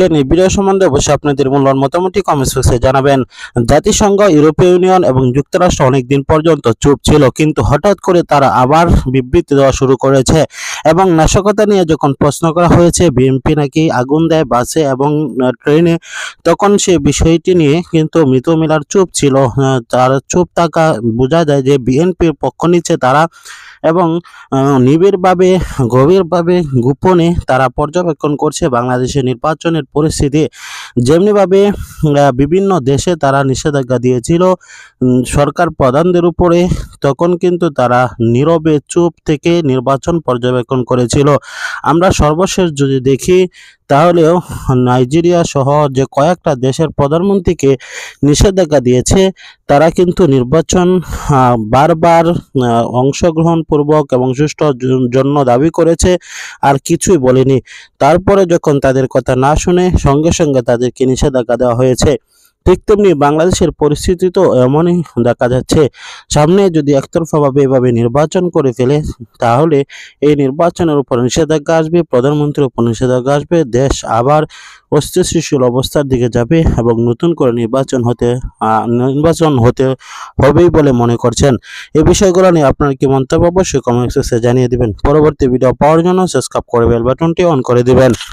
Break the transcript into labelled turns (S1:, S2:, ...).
S1: ক্ষেত্রের নির্বিড়য় সম্বন্ধে অবশ্যই আপনাদের মূল্যায়ন মোটামুটি কমেন্ট বক্সে জানাবেন জাতিসংঘ ইউরোপীয় ইউনিয়ন এবং যুক্তরাষ্ট্র অনেকদিন পর্যন্ত চুপ ছিল কিন্তু হঠাৎ করে তারা আবার বিবৃতি দেওয়া শুরু করেছে এবং নাশকতা নিয়ে যখন প্রশ্ন করা হয়েছে বিএনপি নাকি আগুন দেয় বাসে এবং ট্রেনে তখন সে বিষয়টি নিয়ে কিন্তু মৃত মিলার চুপ ছিল তার চুপ থাকা বোঝা যায় যে বিএনপির পক্ষ নিচ্ছে তারা এবং নিবিড়ভাবে গভীরভাবে গোপনে তারা পর্যবেক্ষণ করছে বাংলাদেশের নির্বাচনের পরিস্থিতি যেমনিভাবে বিভিন্ন দেশে তারা নিষেধাজ্ঞা দিয়েছিল সরকার প্রধানদের উপরে তখন কিন্তু তারা নীরবে চুপ থেকে নির্বাচন পর্যবেক্ষণ আক্রমণ করেছিল আমরা সর্বশেষ যদি দেখি তাহলেও নাইজেরিয়া সহ যে কয়েকটা দেশের প্রধানমন্ত্রীকে নিষেধাজ্ঞা দিয়েছে তারা কিন্তু নির্বাচন বারবার অংশগ্রহণপূর্বক এবং সুষ্ঠ জন্য দাবি করেছে আর কিছুই বলেনি তারপরে যখন তাদের কথা না শুনে সঙ্গে সঙ্গে তাদেরকে নিষেধাজ্ঞা দেওয়া হয়েছে ঠিক তেমনি বাংলাদেশের পরিস্থিতি তো এমনই দেখা যাচ্ছে সামনে যদি একতরফাভাবে এভাবে নির্বাচন করে ফেলে তাহলে এই নির্বাচনের উপর নিষেধাজ্ঞা আসবে প্রধানমন্ত্রীর উপর নিষেধাজ্ঞা আসবে দেশ আবার অস্থিতিশীল অবস্থার দিকে যাবে এবং নতুন করে নির্বাচন হতে নির্বাচন হতে হবেই বলে মনে করছেন এই বিষয়গুলো নিয়ে আপনার কি মন্তব্য অবশ্যই কমেন্ট সেক্সে জানিয়ে দিবেন পরবর্তী ভিডিও পাওয়ার জন্য সাবস্ক্রাইব করে বেল বাটনটি অন করে দিবেন